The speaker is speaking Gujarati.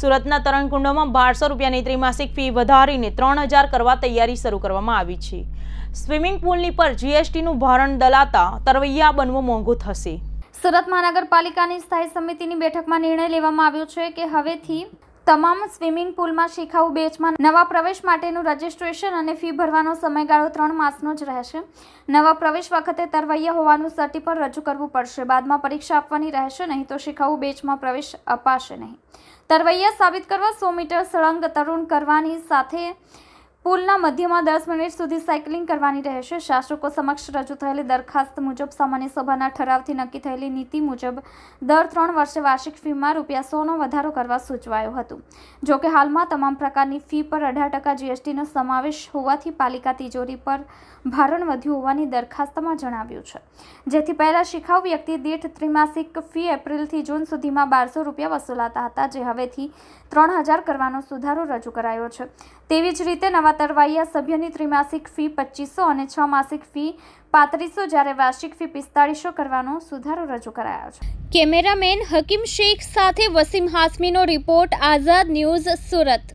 સુરતના તરણકુંડોમાં બારસો રૂપિયાની ત્રિમાસિક ફી વધારીને ત્રણ હજાર કરવા તૈયારી શરૂ કરવામાં આવી છે સ્વિમિંગ પુલની પર જીએસટીનું ભારણ દલાતા તરવૈયા બનવું મોંઘું થશે સુરત મહાનગરપાલિકાની સ્થાયી સમિતિની બેઠકમાં નિર્ણય લેવામાં આવ્યો છે કે હવેથી તમામ સ્વિમિંગ પુલમાં શિખાઉ બેચમાં નવા પ્રવેશ માટેનું રજિસ્ટ્રેશન અને ફી ભરવાનો સમયગાળો ત્રણ માસનો જ રહેશે નવા પ્રવેશ વખતે તરવૈયા હોવાનું સર્ટી પર રજૂ કરવું પડશે બાદમાં પરીક્ષા આપવાની રહેશે નહીં તો શિખાઉ બેચમાં પ્રવેશ અપાશે નહીં તરવૈયા સાબિત કરવા સો મીટર સળંગ તરુણ કરવાની સાથે પુલના મધ્યમાં દસ મિનિટ સુધી સાયકલિંગ કરવાની રહેશે શાસકો સમક્ષ રજૂ થયેલી દરખાસ્ત મુજબ સામાન્ય સભાના ઠરાવથી નક્કી થયેલી નીતિ મુજબ દર ત્રણ વર્ષે વાર્ષિક ફીમાં રૂપિયા સોનો વધારો કરવા સૂચવાયું હતું જો કે હાલમાં તમામ પ્રકારની ફી પર અઢાર ટકા જીએસટીનો સમાવેશ હોવાથી પાલિકા તિજોરી પર ભારણ વધ્યું હોવાની દરખાસ્તમાં જણાવ્યું છે જેથી પહેલાં શિખાઉ વ્યક્તિ દીઠ ત્રિમાસિક ફી એપ્રિલથી જૂન સુધીમાં બારસો રૂપિયા વસૂલાતા હતા જે હવેથી ત્રણ હજાર કરવાનો સુધારો રજૂ કરાયો છે તેવી જ રીતે નવા તરવૈયા સભ્યની ત્રિમાસિક ફી પચીસો અને છ માસિક ફી પાંત્રીસો જ્યારે વાર્ષિક ફી પિસ્તાળીસો કરવાનો સુધારો રજૂ કરાયો છે કેમેરામેન હકીમ શેખ સાથે વસીમ હાસમીનો રિપોર્ટ આઝાદ ન્યૂઝ સુરત